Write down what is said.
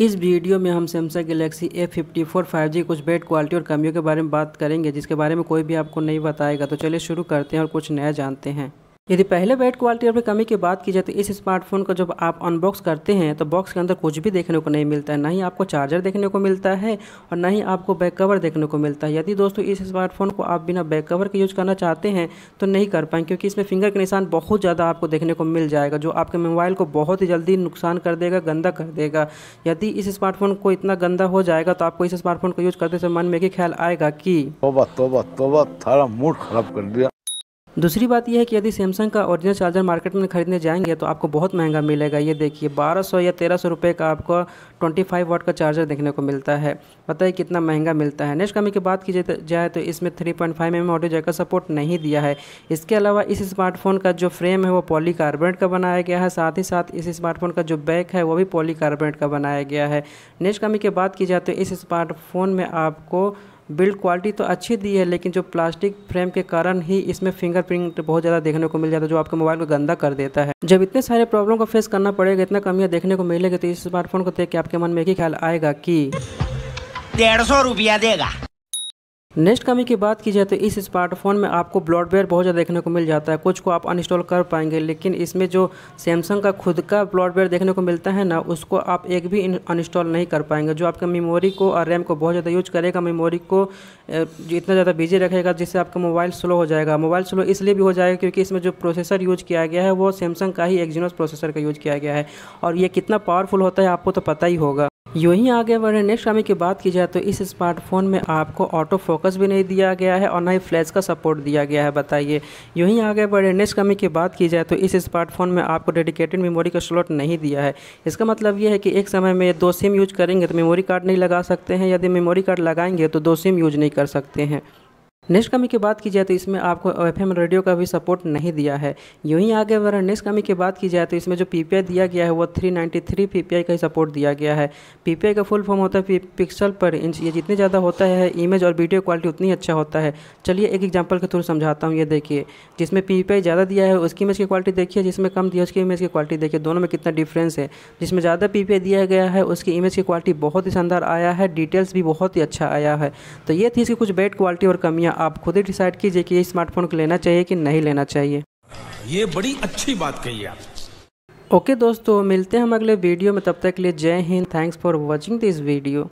इस वीडियो में हम Samsung Galaxy A fifty four five G कुछ बेड क्वालिटी और कमियों के बारे में बात करेंगे जिसके बारे में कोई भी आपको नहीं बताएगा तो चलिए शुरू करते हैं और कुछ नया जानते हैं यदि पहले बैट क्वालिटी और कमी की बात की जाए तो इस स्मार्टफोन को जब आप अनबॉक्स करते हैं तो बॉक्स के अंदर कुछ भी देखने को नहीं मिलता है ना ही आपको चार्जर देखने को मिलता है और ना ही आपको बैक कवर देखने को मिलता है यदि दोस्तों इस स्मार्टफोन को आप बिना बैक कवर के यूज करना चाहते हैं तो नहीं कर पाएंगे क्योंकि इसमें फिंगर के निशान बहुत ज़्यादा आपको देखने को मिल जाएगा जो आपके मोबाइल को बहुत ही जल्दी नुकसान कर देगा गंदा कर देगा यदि इस स्मार्टफोन को इतना गंदा हो जाएगा तो आपको इस स्मार्टफोन को यूज करते समय मन में ही ख्याल आएगा कि मूड खराब कर दिया दूसरी बात यह है कि यदि सैमसंग का ओरिजिनल चार्जर मार्केट में खरीदने जाएंगे तो आपको बहुत महंगा मिलेगा ये देखिए 1200 या 1300 रुपए का आपको 25 वाट का चार्जर देखने को मिलता है बताइए कितना महंगा मिलता है नेक्स्ट कमी की बात की तो- जाए तो इसमें 3.5 point five M audio jack support नहीं दिया है इसके अलावा इस स्मार्टफोन का जो फ्रेम है वो पॉली का बनाया गया है साथ ही साथ इस स्मार्टफोन का जो बैक है वो भी पॉली का बनाया गया है नेक्स्ट कमी की बात की जाए तो इस स्मार्टफोन में आपको बिल्ड क्वालिटी तो अच्छी दी है लेकिन जो प्लास्टिक फ्रेम के कारण ही इसमें फिंगरप्रिंट बहुत ज़्यादा देखने को मिल जाता है जो आपके मोबाइल को गंदा कर देता है जब इतने सारे प्रॉब्लम को फेस करना पड़ेगा इतना कमियाँ देखने को मिलेगी तो इस स्मार्टफोन को देख के आपके मन में एक ही ख्याल आएगा कि डेढ़ सौ रुपया देगा नेक्स्ट कमी की बात की जाए तो इस स्मार्टफोन में आपको ब्लॉडवेयर बहुत ज़्यादा देखने को मिल जाता है कुछ को आप अनइंस्टॉल कर पाएंगे लेकिन इसमें जो सैमसंग का खुद का ब्लॉडवेयर देखने को मिलता है ना उसको आप एक भी अनइंस्टॉल नहीं कर पाएंगे जो आपके मेमोरी को और रैम को बहुत ज़्यादा यूज करेगा मेमोरी को इतना ज़्यादा बिजी रखेगा जिससे आपका मोबाइल स्लो हो जाएगा मोबाइल स्लो इसलिए भी हो जाएगा क्योंकि इसमें जो प्रोसेसर यूज किया गया है वो सैमसंग का ही एक्जीनोस प्रोसेसर का यूज किया गया है और ये कितना पावरफुल होता है आपको तो पता ही होगा यूँ ही आगे बढ़े नेक्स्ट कमी की बात की जाए तो इस स्मार्टफोन में आपको ऑटो फोकस भी नहीं दिया गया है और ना ही फ्लैश का सपोर्ट दिया गया है बताइए यूँ ही आगे बढ़े नेक्स्ट कमी की बात की जाए तो इस स्मार्टफोन में आपको डेडिकेटेड मेमोरी का स्लॉट नहीं दिया है इसका मतलब यह है कि एक समय में दो सिम यूज करेंगे तो मेमोरी कार्ड नहीं लगा सकते हैं यदि मेमोरी कार्ड लगाएंगे तो दो सिम यूज नहीं कर सकते हैं नेक्स्ट कमी की बात की जाए तो इसमें आपको एफ रेडियो का भी सपोर्ट नहीं दिया है यूँ ही आगे बढ़ा नेक्स्ट कमी की बात की जाए तो इसमें जो पी दिया गया है वो 393 नाइन्टी का ही सपोर्ट दिया गया है पी का फुल फॉर्म होता है पिक्सल पर इंच ये जितने ज़्यादा होता है इमेज और वीडियो क्वालिटी उतनी अच्छा होता है चलिए एक एग्जाम्पल के थ्रू समझाता हूँ ये देखिए जिसमें पी ज़्यादा दिया है उसकी इमेज की क्वालिटी देखिए जिसमें कम दिया उसकी इमेज की क्वालिटी देखिए दोनों में कितना डिफरेंस है जिसमें ज़्यादा पी दिया गया है उसकी इमेज की क्वालिटी बहुत ही शानदार आया है डिटेल्स भी बहुत ही अच्छा आया है तो ये थी इसकी कुछ बेड क्वालिटी और कमियाँ आप खुद ही डिसाइड कीजिए कि ये स्मार्टफोन को लेना चाहिए कि नहीं लेना चाहिए ये बड़ी अच्छी बात कही आप ओके दोस्तों मिलते हैं हम अगले वीडियो में तब तक के लिए Jai Hind thanks for watching this video